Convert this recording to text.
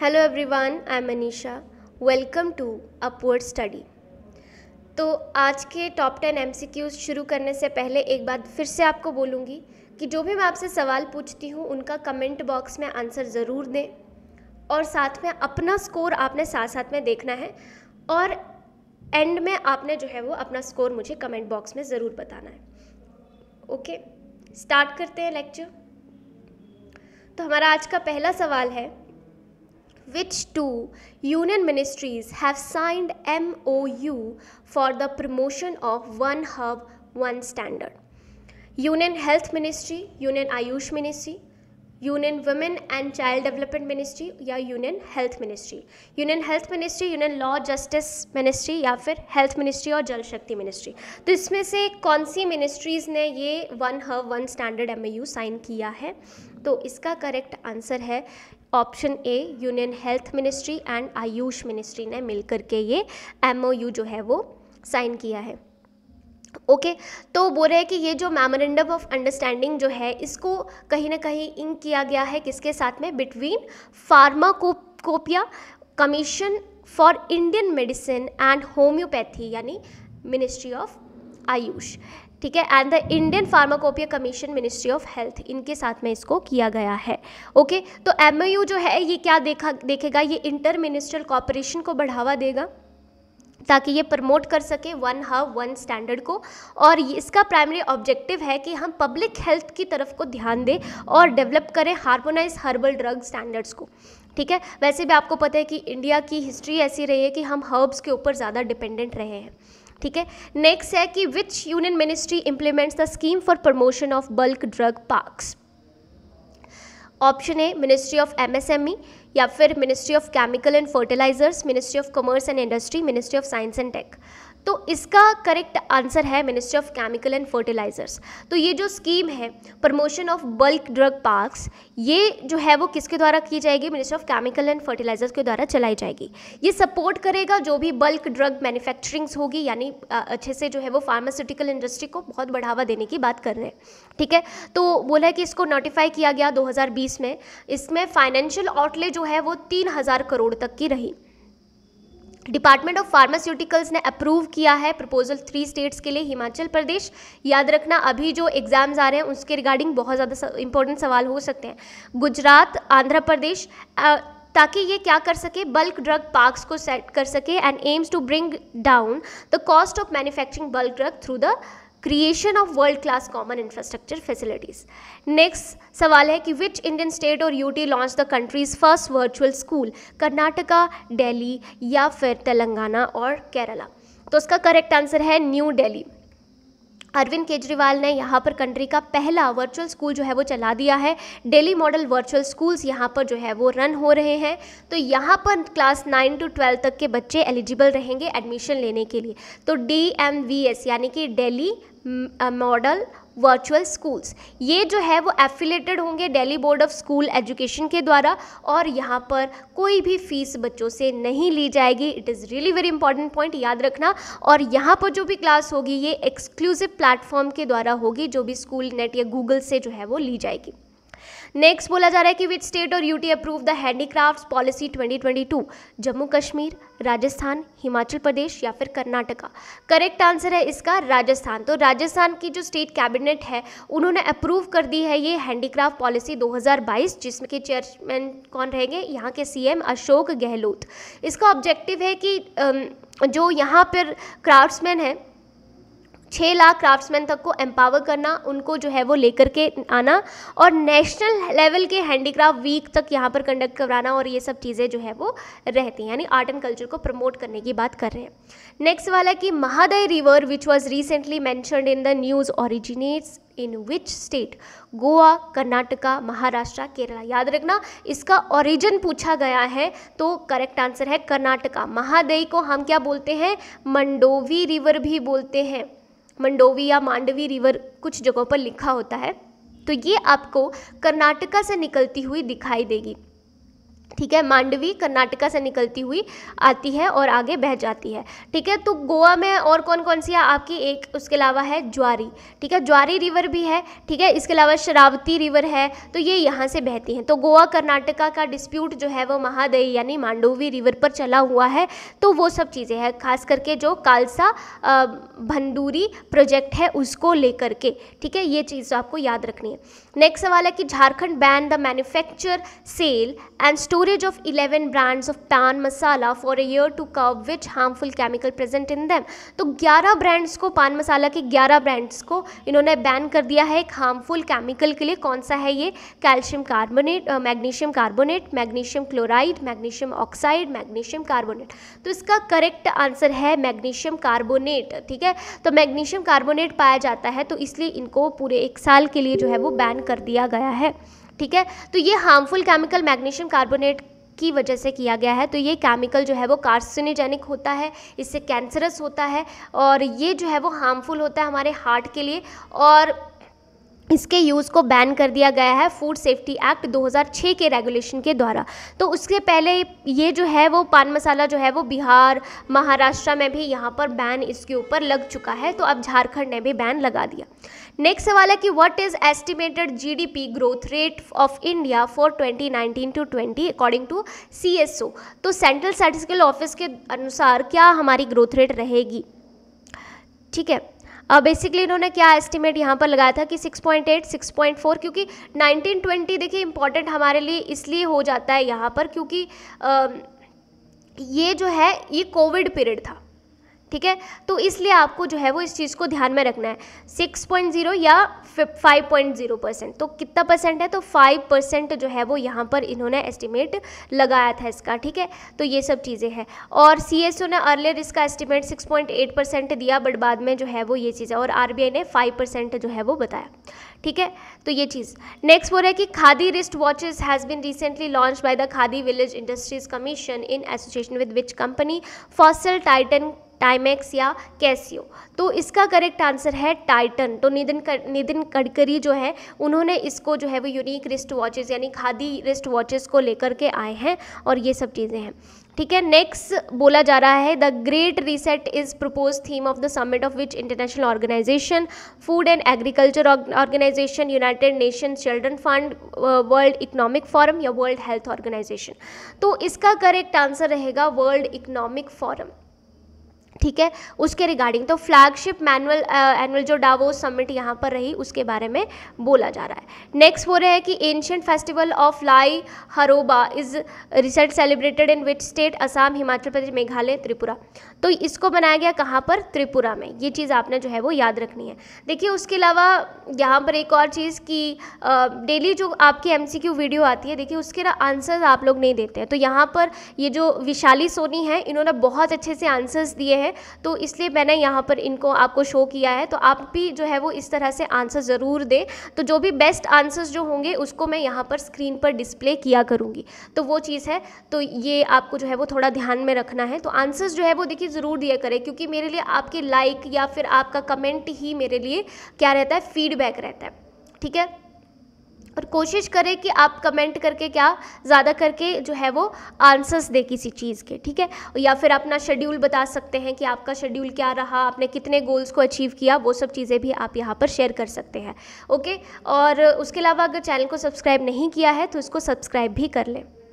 Hello everyone I am Manisha welcome to upward study तो आज के टॉप टेन एम शुरू करने से पहले एक बार फिर से आपको बोलूँगी कि जो भी मैं आपसे सवाल पूछती हूँ उनका कमेंट बॉक्स में आंसर ज़रूर दें और साथ में अपना स्कोर आपने साथ साथ में देखना है और एंड में आपने जो है वो अपना स्कोर मुझे कमेंट बॉक्स में ज़रूर बताना है ओके स्टार्ट करते हैं लेक्चर तो हमारा आज का पहला सवाल है which two union ministries have signed MOU for the promotion of one hub, one standard. Union Health Ministry, Union Ayush Ministry, union women and child development ministry या union health ministry union health ministry union law justice ministry या फिर health ministry और जल शक्ति ministry तो इसमें से कौन सी मिनिस्ट्रीज़ ने ये one herb one standard M sign किया है तो इसका करेक्ट आंसर है option A union health ministry and Ayush ministry ने मिलकर के ये एमओयू जो है वो साइन किया है ओके okay, तो बोल रहे हैं कि ये जो मेमोरेंडम ऑफ अंडरस्टैंडिंग जो है इसको कहीं ना कहीं इंक किया गया है किसके साथ में between pharmacopoeia commission for Indian medicine and homoeopathy यानी मिनिस्ट्री ऑफ आयुष ठीक है and the Indian pharmacopoeia commission ministry of health इनके साथ में इसको किया गया है ओके तो एम जो है ये क्या देखा देखेगा ये इंटर मिनिस्ट्रल कॉपरेशन को बढ़ावा देगा ताकि ये प्रमोट कर सके वन हव वन स्टैंडर्ड को और इसका प्राइमरी ऑब्जेक्टिव है कि हम पब्लिक हेल्थ की तरफ को ध्यान दें और डेवलप करें हार्मोनाइज हर्बल ड्रग स्टैंडर्ड्स को ठीक है वैसे भी आपको पता है कि इंडिया की हिस्ट्री ऐसी रही है कि हम हर्ब्स के ऊपर ज़्यादा डिपेंडेंट रहे हैं ठीक है नेक्स्ट है कि which union ministry implements the scheme for promotion of bulk drug parks option है मिनिस्ट्री ऑफ एमएसएमई या फिर ministry of chemical and fertilisers ministry of commerce and industry ministry of science and tech तो इसका correct answer है ministry of chemical and fertilisers तो ये जो scheme है promotion of bulk drug parks ये जो है वो किसके द्वारा की जाएगी ministry of chemical and fertilisers के द्वारा चलाई जाएगी ये सपोर्ट करेगा जो भी बल्क ड्रग मैन्युफैक्चरिंग्स होगी यानी अच्छे से जो है वो फार्मास्यूटिकल इंडस्ट्री को बहुत बढ़ावा देने की बात कर रहे हैं ठीक है तो बोला है कि इसको नोटिफाई किया गया दो में इसमें फाइनेंशियल आउटले जो है वो तीन करोड़ तक की रही डिपार्टमेंट ऑफ फार्मास्यूटिकल्स ने अप्रूव किया है प्रपोजल थ्री स्टेट्स के लिए हिमाचल प्रदेश याद रखना अभी जो एग्ज़ाम्स आ रहे हैं उसके रिगार्डिंग बहुत ज़्यादा इंपॉर्टेंट सवाल हो सकते हैं गुजरात आंध्र प्रदेश ताकि ये क्या कर सके बल्क ड्रग पार्क्स को सेट कर सके and aims to bring down the cost of manufacturing bulk drug through the creation of world class common infrastructure facilities next सवाल है कि विच इंडियन स्टेट और UT launch the country's first virtual school Karnataka Delhi या फिर तेलंगाना और केरला तो उसका correct answer है न्यू डेली अरविंद केजरीवाल ने यहाँ पर कंट्री का पहला वर्चुअल स्कूल जो है वो चला दिया है डेली मॉडल वर्चुअल स्कूल्स यहाँ पर जो है वो रन हो रहे हैं तो यहाँ पर क्लास नाइन टू ट्वेल्व तक के बच्चे एलिजिबल रहेंगे एडमिशन लेने के लिए तो डी एम वी एस यानी कि डेली मॉडल वर्चुअल स्कूल्स ये जो है वो एफिलेटेड होंगे Delhi board of school education के द्वारा और यहाँ पर कोई भी फीस बच्चों से नहीं ली जाएगी it is really very important point याद रखना और यहाँ पर जो भी क्लास होगी ये एक्सक्लूसिव प्लेटफॉर्म के द्वारा होगी जो भी स्कूल नेट या गूगल से जो है वो ली जाएगी नेक्स्ट बोला जा रहा है कि विच स्टेट और UT approve the handicraft policy 2022 Jammu Kashmir Rajasthan Himachal Pradesh या फिर कर्नाटका करेक्ट आंसर है इसका राजस्थान तो राजस्थान की जो स्टेट कैबिनेट है उन्होंने अप्रूव कर दी है ये हैंडीक्राफ्ट पॉलिसी 2022 जिसमें के चेयरमैन कौन रहेंगे यहाँ के सीएम अशोक गहलोत इसका ऑब्जेक्टिव है कि जो यहाँ पर क्राफ्ट्समैन है छः लाख क्राफ्ट्समैन तक को एम्पावर करना उनको जो है वो लेकर के आना और नेशनल लेवल के हैंडीक्राफ्ट वीक तक यहाँ पर कंडक्ट कराना और ये सब चीज़ें जो है वो रहती हैं यानी आर्ट एंड कल्चर को प्रमोट करने की बात कर रहे हैं नेक्स्ट वाला कि Mahadayi river which was recently mentioned in the news originates in which state Goa Karnataka Maharashtra Kerala याद रखना इसका ओरिजिन पूछा गया है तो करेक्ट आंसर है कर्नाटका महादई को हम क्या बोलते हैं मंडोवी रिवर भी बोलते हैं मंडोवी या मांडवी रिवर कुछ जगहों पर लिखा होता है तो ये आपको कर्नाटका से निकलती हुई दिखाई देगी ठीक है मांडवी कर्नाटका से निकलती हुई आती है और आगे बह जाती है ठीक है तो गोवा में और कौन कौन सी है आपकी एक उसके अलावा है ज्वारी ठीक है ज्वारी रिवर भी है ठीक है इसके अलावा शरावती रिवर है तो ये यहाँ से बहती हैं तो गोवा कर्नाटका का डिस्प्यूट जो है वो महादई यानी मांडवी रिवर पर चला हुआ है तो वो सब चीज़ें हैं खास करके जो कालसा भंडूरी प्रोजेक्ट है उसको लेकर के ठीक है ये चीज़ आपको याद रखनी है नेक्स्ट सवाल है कि Jharkhand ban the manufacture sale and store storage of eleven brands of pan masala for a year to curb which harmful chemical present in them तो ग्यारह ब्रांड्स को पान मसाला के ग्यारह ब्रांड्स को इन्होंने बैन कर दिया है एक हार्मफुल केमिकल के लिए कौन सा है ये calcium carbonate magnesium carbonate magnesium chloride magnesium oxide magnesium carbonate तो इसका करेक्ट आंसर है मैग्नीशियम कार्बोनेट ठीक है तो मैग्नीशियम कार्बोनेट पाया जाता है तो इसलिए इनको पूरे एक साल के लिए जो है वो बैन कर दिया गया है ठीक है तो ये हार्मफुल केमिकल मैग्नीशियम कार्बोनेट की वजह से किया गया है तो ये केमिकल जो है वो कार्सिनोजेनिक होता है इससे कैंसरस होता है और ये जो है वो हार्मफुल होता है हमारे हार्ट के लिए और इसके यूज़ को बैन कर दिया गया है फूड सेफ्टी एक्ट 2006 के रेगुलेशन के द्वारा तो उसके पहले ये जो है वो पान मसाला जो है वो बिहार महाराष्ट्र में भी यहाँ पर बैन इसके ऊपर लग चुका है तो अब झारखंड ने भी बैन लगा दिया नेक्स्ट सवाल है कि what is estimated GDP growth rate of India for 2019 to 20 according to C तो सेंट्रल स्टैटिस्टिकल ऑफिस के अनुसार क्या हमारी ग्रोथ रेट रहेगी ठीक है बेसिकली uh, इन्होंने क्या एस्टिमेट यहाँ पर लगाया था कि 6.8 6.4 क्योंकि 1920 देखिए इंपॉर्टेंट हमारे लिए इसलिए हो जाता है यहाँ पर क्योंकि आ, um, ये जो है ये कोविड पीरियड था ठीक है तो इसलिए आपको जो है वो इस चीज़ को ध्यान में रखना है 6.0 या 5.0 परसेंट तो कितना परसेंट है तो 5 परसेंट जो है वो यहाँ पर इन्होंने एस्टिमेट लगाया था इसका ठीक है तो ये सब चीज़ें हैं और सी ने अर्लियर इसका एस्टिमेट 6.8 परसेंट दिया बट बाद में जो है वो ये चीज़ है और आर ने फाइव परसेंट जो है वो बताया ठीक है तो ये चीज़ नेक्स्ट बोल रहा है कि Khadi wrist watches has been recently launched by the Khadi village industries commission in association with which company Fossil Titan Timex या कैसियो तो इसका करेक्ट आंसर है टाइटन तो नितिन कर, नितिन गडकरी जो है उन्होंने इसको जो है वो यूनिक रिस्ट वॉचेज़ यानी खादी रिस्ट वॉचेज़ को लेकर के आए हैं और ये सब चीज़ें हैं ठीक है नेक्स्ट बोला जा रहा है the great reset is propose theme of the summit of which international organisation food and agriculture organisation united nation children fund world economic forum या वर्ल्ड हेल्थ ऑर्गेनाइजेशन तो इसका करेक्ट आंसर रहेगा वर्ल्ड इकोनॉमिक फोरम ठीक है उसके regarding तो flagship manual annual जो Davos summit यहाँ पर रही उसके बारे में बोला जा रहा है नेक्स्ट वो रहा है कि ancient festival of Lai Haraoba is recent celebrated in which state Assam Himachal Pradesh Meghalaya Tripura तो इसको बनाया गया कहाँ पर त्रिपुरा में ये चीज़ आपने जो है वो याद रखनी है देखिए उसके अलावा यहाँ पर एक और चीज़ की डेली जो आपकी एम वीडियो आती है देखिए उसके ना आंसर्स आप लोग नहीं देते हैं तो यहाँ पर ये जो विशाली सोनी है इन्होंने बहुत अच्छे से आंसर्स दिए हैं हैं तो इसलिए मैंने यहाँ पर इनको आपको शो किया है तो आप भी जो है वो इस तरह से आंसर ज़रूर दें तो जो भी बेस्ट आंसर्स जो होंगे उसको मैं यहाँ पर स्क्रीन पर डिस्प्ले किया करूँगी तो वो चीज़ है तो ये आपको जो है वो थोड़ा ध्यान में रखना है तो आंसर्स जो है वो देखिए ज़रूर दिया करें क्योंकि मेरे लिए आपके लाइक या फिर आपका कमेंट ही मेरे लिए क्या रहता है फीडबैक रहता है ठीक है और कोशिश करें कि आप कमेंट करके क्या ज़्यादा करके जो है वो आंसर्स दें किसी चीज़ के ठीक है या फिर अपना शेड्यूल बता सकते हैं कि आपका शेड्यूल क्या रहा आपने कितने गोल्स को अचीव किया वो सब चीज़ें भी आप यहाँ पर शेयर कर सकते हैं ओके और उसके अलावा अगर चैनल को सब्सक्राइब नहीं किया है तो इसको सब्सक्राइब भी कर लें